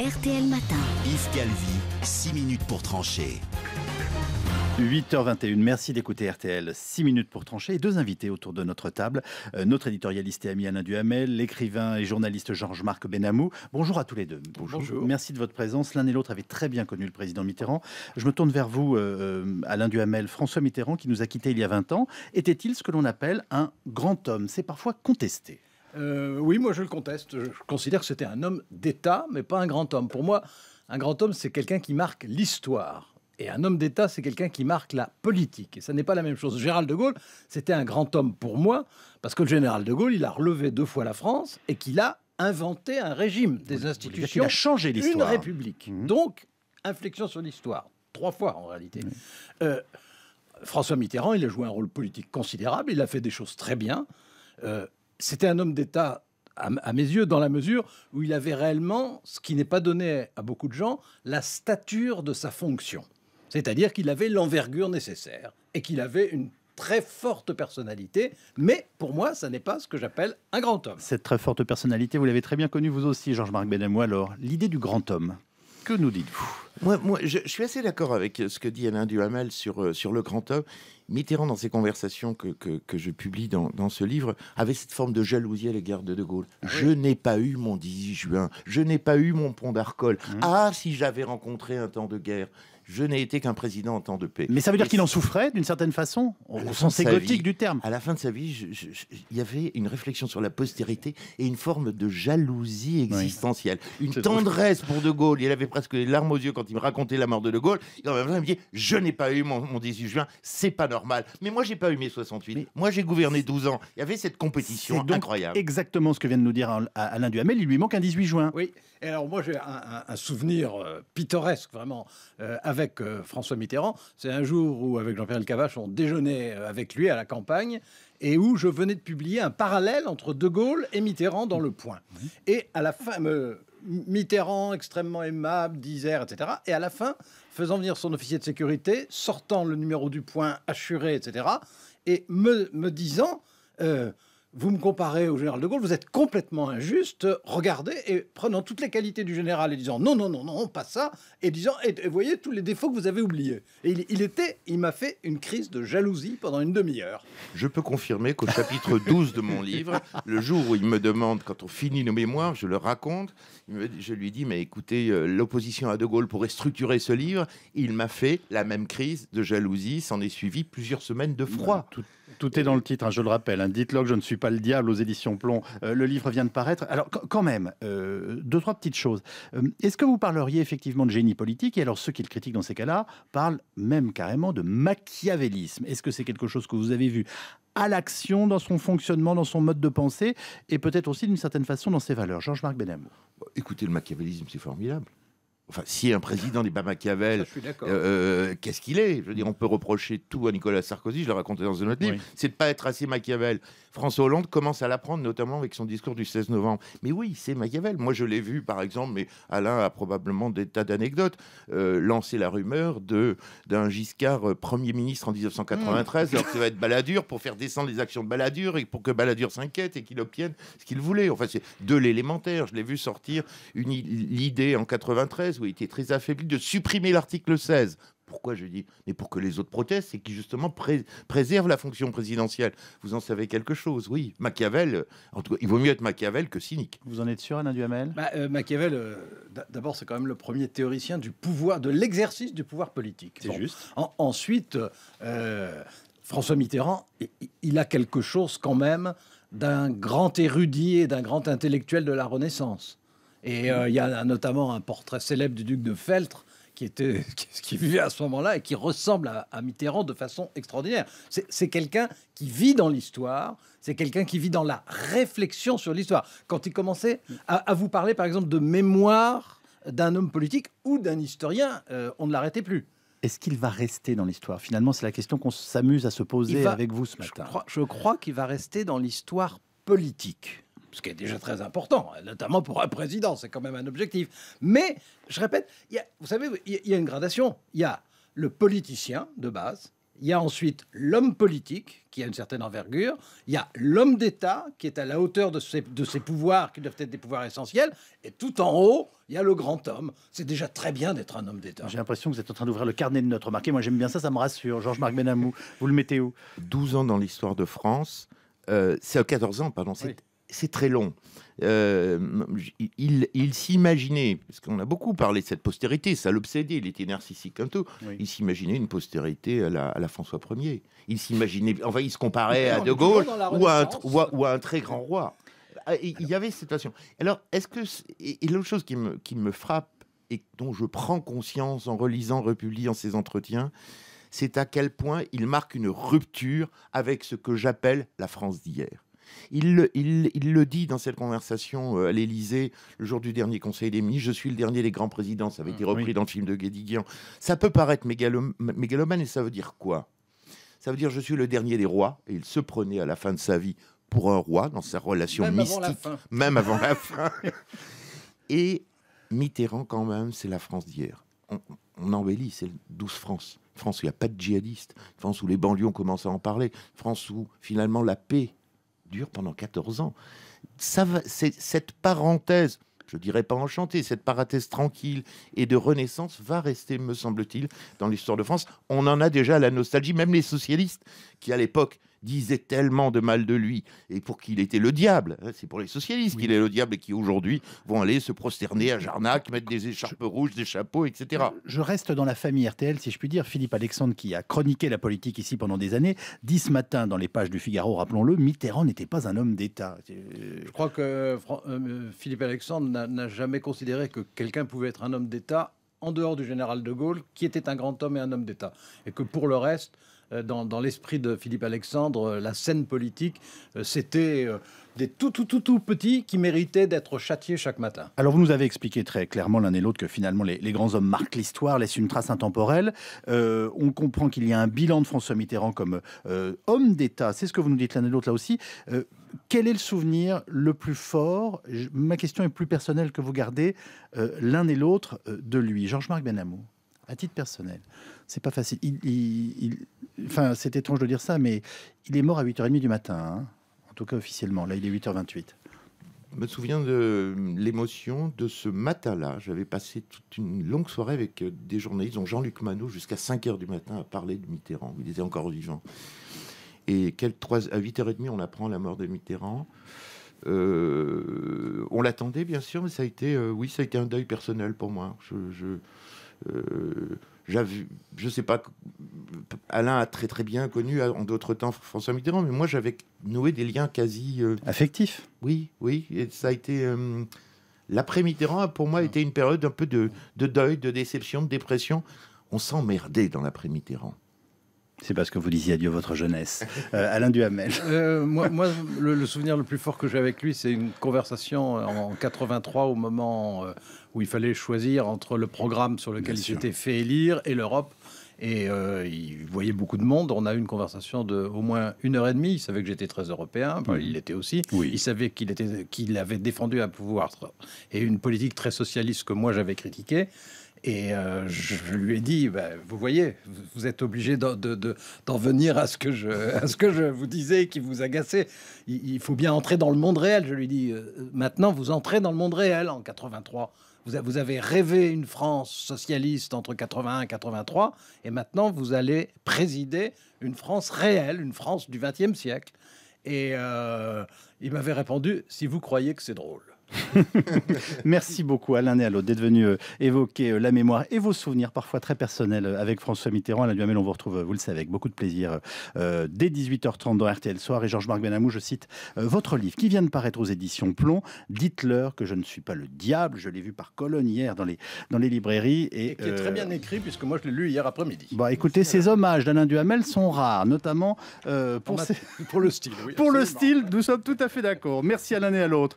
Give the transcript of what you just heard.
RTL Matin. Yves Calvi, 6 minutes pour trancher. 8h21, merci d'écouter RTL. 6 minutes pour trancher et deux invités autour de notre table. Euh, notre éditorialiste et ami Alain Duhamel, l'écrivain et journaliste Georges-Marc Benamou. Bonjour à tous les deux. Bonjour. Merci de votre présence. L'un et l'autre avaient très bien connu le président Mitterrand. Je me tourne vers vous, euh, euh, Alain Duhamel. François Mitterrand, qui nous a quittés il y a 20 ans, était-il ce que l'on appelle un grand homme C'est parfois contesté. Euh, oui, moi je le conteste. Je considère que c'était un homme d'État, mais pas un grand homme. Pour moi, un grand homme, c'est quelqu'un qui marque l'histoire. Et un homme d'État, c'est quelqu'un qui marque la politique. Et ça n'est pas la même chose. Gérald de Gaulle, c'était un grand homme pour moi, parce que le général de Gaulle, il a relevé deux fois la France et qu'il a inventé un régime, des institutions. Il changé l'histoire. Une république. Mmh. Donc, inflexion sur l'histoire. Trois fois en réalité. Mmh. Euh, François Mitterrand, il a joué un rôle politique considérable, il a fait des choses très bien. Euh, c'était un homme d'État à, mes yeux, dans la mesure où il avait réellement, ce qui n'est pas donné à beaucoup de gens, la stature de sa fonction. C'est-à-dire qu'il avait l'envergure nécessaire et qu'il avait une très forte personnalité, mais pour moi, ça n'est pas ce que j'appelle un grand homme. Cette très forte personnalité, vous l'avez très bien connue vous aussi, Georges-Marc Benemou, Alors, l'idée du grand homme, que nous dites-vous moi, je, suis assez d'accord avec euh, ce que dit Alain Duhamel sur, euh, sur le grand homme. Mitterrand, dans ses conversations que, je publie dans, ce livre, avait cette forme de jalousie à l'égard de De Gaulle. Ah je n'ai pas eu mon 18 juin, je n'ai pas eu mon pont d'Arcole. Mmh. Ah, si j'avais rencontré un temps de guerre je n'ai été qu'un président en temps de paix. Mais ça veut dire qu'il en souffrait d'une certaine façon, au sens égotique du terme. À la fin de sa vie, il y avait une réflexion sur la postérité et une forme de jalousie existentielle. Une tendresse pour De Gaulle. Il avait presque les larmes aux yeux quand il me racontait la mort de De Gaulle. il me dit Je n'ai pas eu mon, 18 juin, c'est pas normal. Mais moi, j'ai pas eu mes 68. moi, j'ai gouverné 12 ans. Il y avait cette compétition donc incroyable. Exactement ce que vient de nous dire Alain Duhamel. Il lui manque un 18 juin. Oui. Et alors, moi, j'ai un, souvenir euh, pittoresque, vraiment, euh, avec euh, François Mitterrand. C'est un jour où, avec Jean-Pierre Cavache, on déjeunait euh, avec lui à la campagne et où je venais de publier un parallèle entre De Gaulle et Mitterrand dans mmh. Le Point. Et à la fin, Mitterrand, extrêmement aimable, disait etc. Et à la fin, faisant venir son officier de sécurité, sortant le numéro du Point, assuré, etc. Et me, disant... Euh, vous me comparez au général de Gaulle, vous êtes complètement injuste. Regardez et prenant toutes les qualités du général et disant non, non, non, non, pas ça, et disant et, voyez tous les défauts que vous avez oubliés. Et il, était, il m'a fait une crise de jalousie pendant une demi-heure. Je peux confirmer qu'au chapitre 12 de mon livre, le jour où il me demande, quand on finit nos mémoires, je le raconte, je lui dis mais écoutez, euh, l'opposition à De Gaulle pourrait structurer ce livre. Il m'a fait la même crise de jalousie, s'en est suivi plusieurs semaines de froid. Tout, est dans le titre, hein, je le rappelle. un hein. Dites-leur que je ne suis pas le diable aux éditions Plomb. Euh, le livre vient de paraître. Alors, quand même, euh, deux, trois petites choses. Euh, est-ce que vous parleriez effectivement de génie politique Et alors, ceux qui le critiquent dans ces cas-là parlent même carrément de machiavélisme. Est-ce que c'est quelque chose que vous avez vu à l'action, dans son fonctionnement, dans son mode de pensée, et peut-être aussi d'une certaine façon dans ses valeurs Georges-Marc Benamou. Écoutez, le machiavélisme, c'est formidable. Enfin, si un président n'est pas bah, Machiavel, euh, euh, qu'est-ce qu'il est Je veux dire, on peut reprocher tout à Nicolas Sarkozy, je le racontais dans un autre livre, c'est de pas être assez Machiavel. François Hollande commence à l'apprendre, notamment avec son discours du 16 novembre. Mais oui, c'est Machiavel. Moi, je l'ai vu, par exemple, mais Alain a probablement des tas d'anecdotes, euh, lancer la rumeur d'un Giscard Premier ministre en 1993, hmm. alors que ça va être Balladur, pour faire descendre les actions de Balladur, et pour que Balladur s'inquiète et qu'il obtienne ce qu'il voulait. Enfin, c'est de l'élémentaire. Je l'ai vu sortir l'idée en 93 où il était très affaibli, de supprimer l'article 16. Pourquoi je dis Mais pour que les autres protestent et qui justement préserve préservent la fonction présidentielle. Vous en savez quelque chose, oui. Machiavel, euh, en tout cas, il vaut mieux être Machiavel que cynique. Vous en êtes sûr, Alain Duhamel bah, euh, Machiavel, euh, d'abord, c'est quand même le premier théoricien du pouvoir, de l'exercice du pouvoir politique. C'est juste. ensuite, François Mitterrand, il a quelque chose quand même d'un grand érudit et d'un grand intellectuel de la Renaissance. Et euh, il y a notamment un portrait célèbre du duc de Feltre qui, était, qui, vivait à ce moment-là et qui ressemble à, Mitterrand de façon extraordinaire. C'est quelqu'un qui vit dans l'histoire, c'est quelqu'un qui vit dans la réflexion sur l'histoire. Quand il commençait à, vous parler, par exemple, de mémoire d'un homme politique ou d'un historien, euh, on ne l'arrêtait plus. Est-ce qu'il va rester dans l'histoire Finalement, c'est la question qu'on s'amuse à se poser avec vous ce matin. je crois qu'il va rester dans l'histoire politique ce qui est déjà très important, hein, notamment pour un président, c'est quand même un objectif. Mais, je répète, vous savez, il y, a une gradation. Il y a le politicien de base, il y a ensuite l'homme politique qui a une certaine envergure, il y a l'homme d'État qui est à la hauteur de ses, de ses, pouvoirs, qui doivent être des pouvoirs essentiels, et tout en haut, il y a le grand homme. C'est déjà très bien d'être un homme d'État. J'ai l'impression que vous êtes en train d'ouvrir le carnet de notre marqué. Moi j'aime bien ça, ça me rassure. Georges-Marc Benamou, vous le mettez où 12 ans dans l'histoire de France, euh, c'est à 14 ans, pardon, c'est c'est très long. Euh, il, s'imaginait, parce qu'on a beaucoup parlé de cette postérité, ça l'obsédait, il était narcissique un tout. Il s'imaginait une postérité à la, à la François Ier. Il s'imaginait, enfin, il se comparait à De Gaulle ou à, un, ou, à, un très grand roi. Ah, il y avait cette situation. Alors, est-ce que. Et, l'autre chose qui me, frappe et dont je prends conscience en relisant, republiant ses entretiens, c'est à quel point il marque une rupture avec ce que j'appelle la France d'hier. Il le, dit dans cette conversation euh, à l'Élysée, le jour du dernier Conseil des ministres, je suis le dernier des grands présidents, ça avait mm, été repris dans le film de Guédiguian. Ça peut paraître mégalomane, et ça veut dire quoi ça veut dire je suis le dernier des rois, et il se prenait à la fin de sa vie pour un roi dans sa relation mystique, même avant la fin. Et Mitterrand, quand même, c'est la France d'hier. On, embellit, c'est douce France. France où il n'y a pas de djihadistes, France où les banlieues ont commencé à en parler, France où finalement la paix dure pendant 14 ans. Ça cette parenthèse, je dirais pas enchantée, cette parenthèse tranquille et de renaissance va rester, me semble-t-il, dans l'histoire de France. On en a déjà la nostalgie, même les socialistes qui, à l'époque, disait tellement de mal de lui et pour qu'il était le diable. Hein, c'est pour les socialistes qu'il est le diable et qui aujourd'hui vont aller se prosterner à Jarnac, mettre des écharpes rouges, des chapeaux, etc. Je reste dans la famille RTL, si je puis dire. Philippe Alexandre, qui a chroniqué la politique ici pendant des années, dit ce matin dans les pages du Figaro, rappelons-le, Mitterrand n'était pas un homme d'État. Euh, je crois que euh, euh, Philippe Alexandre n'a jamais considéré que quelqu'un pouvait être un homme d'État en dehors du général de Gaulle, qui était un grand homme et un homme d'État. Et que pour le reste, euh, dans, l'esprit de Philippe Alexandre, euh, la scène politique, euh, c'était des tout, tout, tout, tout petits qui méritaient d'être châtiés chaque matin. Alors, vous nous avez expliqué très clairement l'un et l'autre que finalement, les, grands hommes marquent l'histoire, laissent une trace intemporelle. on comprend qu'il y a un bilan de François Mitterrand comme homme d'État. C'est ce que vous nous dites l'un et l'autre là aussi. Quel est le souvenir le plus fort Ma question est plus personnelle que vous gardez euh, l'un et l'autre euh, de lui. Georges-Marc Benamou, à titre personnel, c'est pas facile. Il, enfin, c'est étrange de dire ça, mais il est mort à 8h30 du matin, hein, en tout cas officiellement. Là, il est 8h28. Je me souviens de euh, l'émotion de ce matin-là. J'avais passé toute une longue soirée avec des journalistes, dont Jean-Luc Manou, jusqu'à 5 h du matin, à parler de Mitterrand. Il était encore vivant. Et à 8h30, on apprend la mort de Mitterrand. Euh, on l'attendait bien sûr, mais ça a été, euh, oui, ça a été un deuil personnel pour moi. Je, je, euh, je sais pas, Alain a très très bien connu en d'autres temps François Mitterrand, mais moi j'avais noué des liens quasi affectifs. Oui, oui, et ça a été. L'après Mitterrand, pour moi, ah. été une période un peu de, de deuil, de déception, de dépression. On s'emmerdait dans l'après Mitterrand. C'est parce que vous disiez adieu votre jeunesse. Euh, Alain Duhamel. Euh, moi, le, souvenir le plus fort que j'ai avec lui, c'est une conversation en 83 au moment euh, où il fallait choisir entre le programme sur lequel il s'était fait élire et l'Europe. Et il voyait beaucoup de monde. On a eu une conversation de au moins une heure et demie. Il savait que j'étais très européen. Il l'était aussi. Il savait qu'il qu'il avait défendu un pouvoir et une politique très socialiste que moi j'avais critiquée. Et euh, je lui ai dit, bah, vous voyez, vous êtes obligé d'en venir à ce, que je, ce que je vous disais qui vous agaçait. Il, faut bien entrer dans le monde réel. Je lui ai dit, euh, maintenant, vous entrez dans le monde réel en 83. Vous, avez rêvé une France socialiste entre 81 et 83, et maintenant, vous allez présider une France réelle, une France du XXe siècle. Et euh, il m'avait répondu, si vous croyez que c'est drôle. Merci beaucoup à l'un et à l'autre d'être venu euh, évoquer euh, la mémoire et vos souvenirs parfois très personnels euh, avec François Mitterrand. Alain Duhamel, on vous retrouve, vous le savez, avec beaucoup de plaisir dès 18h30 dans RTL Soir. Et Georges-Marc Benamou, je cite votre livre qui vient de paraître aux éditions Plomb. Dites-leur que je ne suis pas le diable. Je l'ai vu par colonne hier dans les, dans les librairies. Et, qui est très bien écrit puisque moi je l'ai lu hier après-midi. Bon, bah, écoutez, ces hommages d'Alain Duhamel sont rares, notamment pour, pour, le style. Oui, pour le style, nous sommes tout à fait d'accord. Merci à l'un et à l'autre.